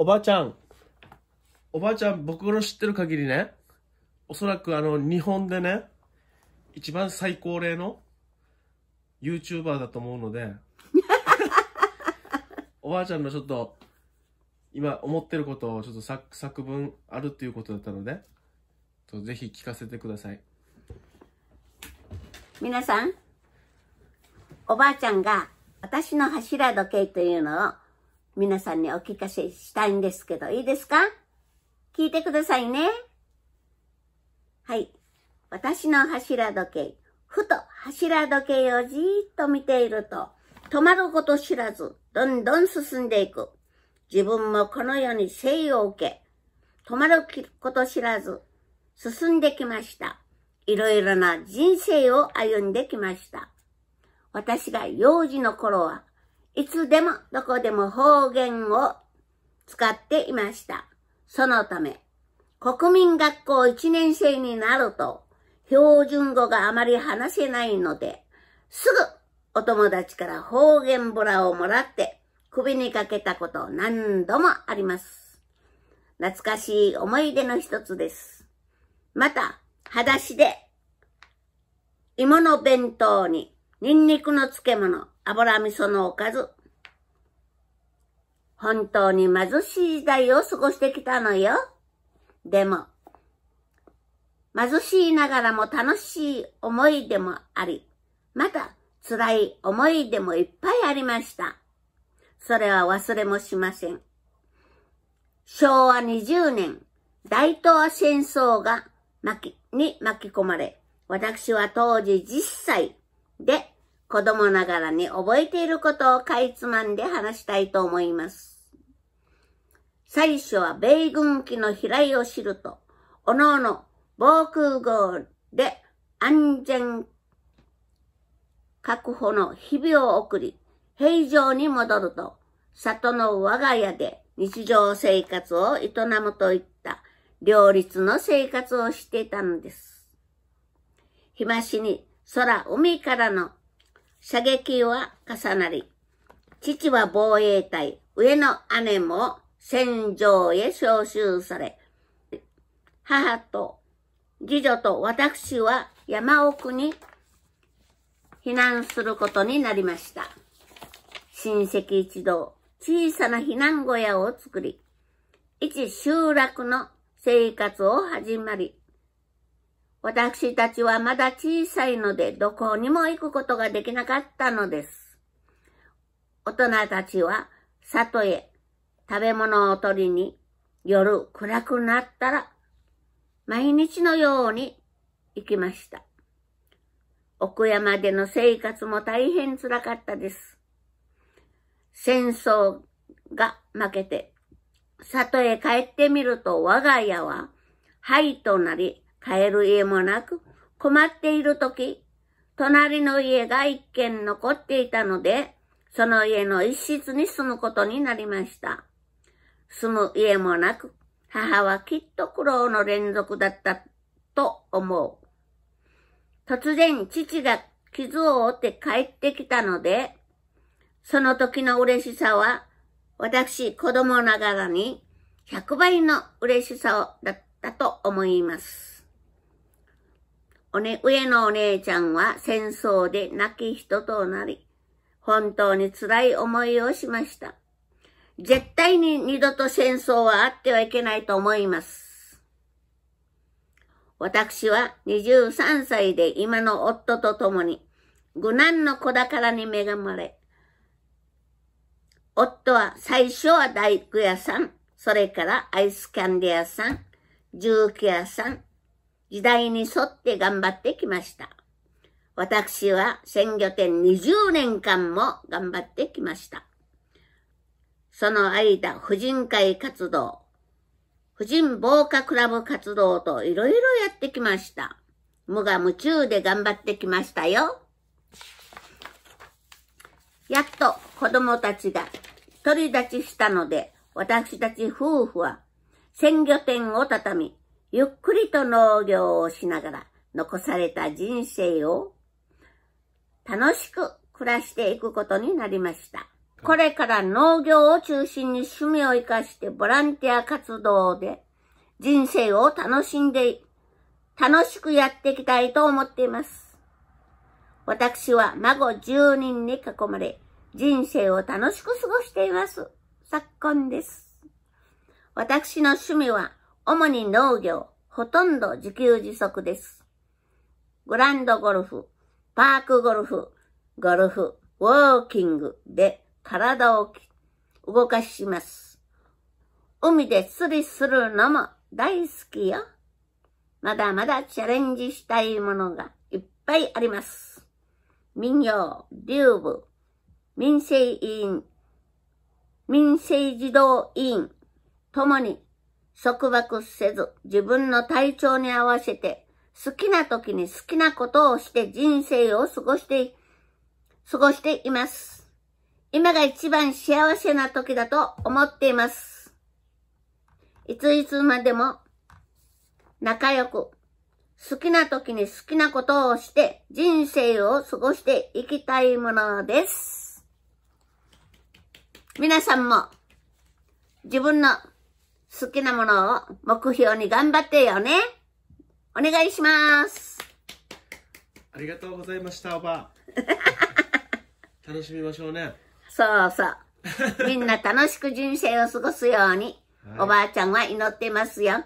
おばあちゃん、おばあちゃん、僕の知ってる限りね、おそらくあの、日本でね、一番最高齢の YouTuber だと思うので、おばあちゃんのちょっと、今思ってることをちょっと作作文あるっていうことだったので、とぜひ聞かせてください。皆さん、おばあちゃんが私の柱時計というのを皆さんにお聞かせしたいんですけど、いいですか聞いてくださいね。はい。私の柱時計。ふと柱時計をじーっと見ていると、止まること知らず、どんどん進んでいく。自分もこの世に誠意を受け、止まること知らず、進んできました。いろいろな人生を歩んできました。私が幼児の頃は、いつでもどこでも方言を使っていました。そのため、国民学校1年生になると、標準語があまり話せないので、すぐお友達から方言ボラをもらって首にかけたこと何度もあります。懐かしい思い出の一つです。また、裸足で芋の弁当にニンニクの漬物、油味噌のおかず。本当に貧しい時代を過ごしてきたのよ。でも、貧しいながらも楽しい思い出もあり、また辛い思い出もいっぱいありました。それは忘れもしません。昭和20年、大東亜戦争が巻き、に巻き込まれ、私は当時10歳で子供ながらに覚えていることをかいつまんで話したいと思います。最初は米軍機の飛来を知ると、おのおの防空壕で安全確保の日々を送り、平常に戻ると、里の我が家で日常生活を営むといった両立の生活をしていたのです。日増しに空海からの射撃は重なり、父は防衛隊、上の姉も戦場へ召集され、母と次女と私は山奥に避難することになりました。親戚一同、小さな避難小屋を作り、一集落の生活を始まり、私たちはまだ小さいのでどこにも行くことができなかったのです。大人たちは里へ食べ物を取りに夜暗くなったら毎日のように行きました。奥山での生活も大変辛かったです。戦争が負けて、里へ帰ってみると我が家は灰となり、買える家もなく、困っている時、隣の家が一軒残っていたので、その家の一室に住むことになりました。住む家もなく、母はきっと苦労の連続だったと思う。突然父が傷を負って帰ってきたので、その時の嬉しさは、私子供ながらに100倍の嬉しさだったと思います。おね、上のお姉ちゃんは戦争で亡き人となり、本当に辛い思いをしました。絶対に二度と戦争はあってはいけないと思います。私は23歳で今の夫と共に、無難の子宝に恵まれ、夫は最初は大工屋さん、それからアイスキャンディ屋さん、重機屋さん、時代に沿って頑張ってきました。私は鮮魚店20年間も頑張ってきました。その間、婦人会活動、婦人防火クラブ活動といろいろやってきました。無我夢中で頑張ってきましたよ。やっと子供たちが取り立ちしたので、私たち夫婦は鮮魚店を畳み、ゆっくりと農業をしながら残された人生を楽しく暮らしていくことになりました。これから農業を中心に趣味を活かしてボランティア活動で人生を楽しんで、楽しくやっていきたいと思っています。私は孫10人に囲まれ、人生を楽しく過ごしています。昨今です。私の趣味は主に農業、ほとんど自給自足です。グランドゴルフ、パークゴルフ、ゴルフ、ウォーキングで体を動かします。海で釣りするのも大好きよ。まだまだチャレンジしたいものがいっぱいあります。民謡、流ブ民生委員、民生児童委員、共に束縛せず、自分の体調に合わせて、好きな時に好きなことをして人生を過ごして、過ごしています。今が一番幸せな時だと思っています。いついつまでも仲良く、好きな時に好きなことをして人生を過ごしていきたいものです。皆さんも自分の好きなものを目標に頑張ってよね。お願いします。ありがとうございました、おば。楽しみましょうね。そうそう。みんな楽しく人生を過ごすように、はい、おばあちゃんは祈ってますよ。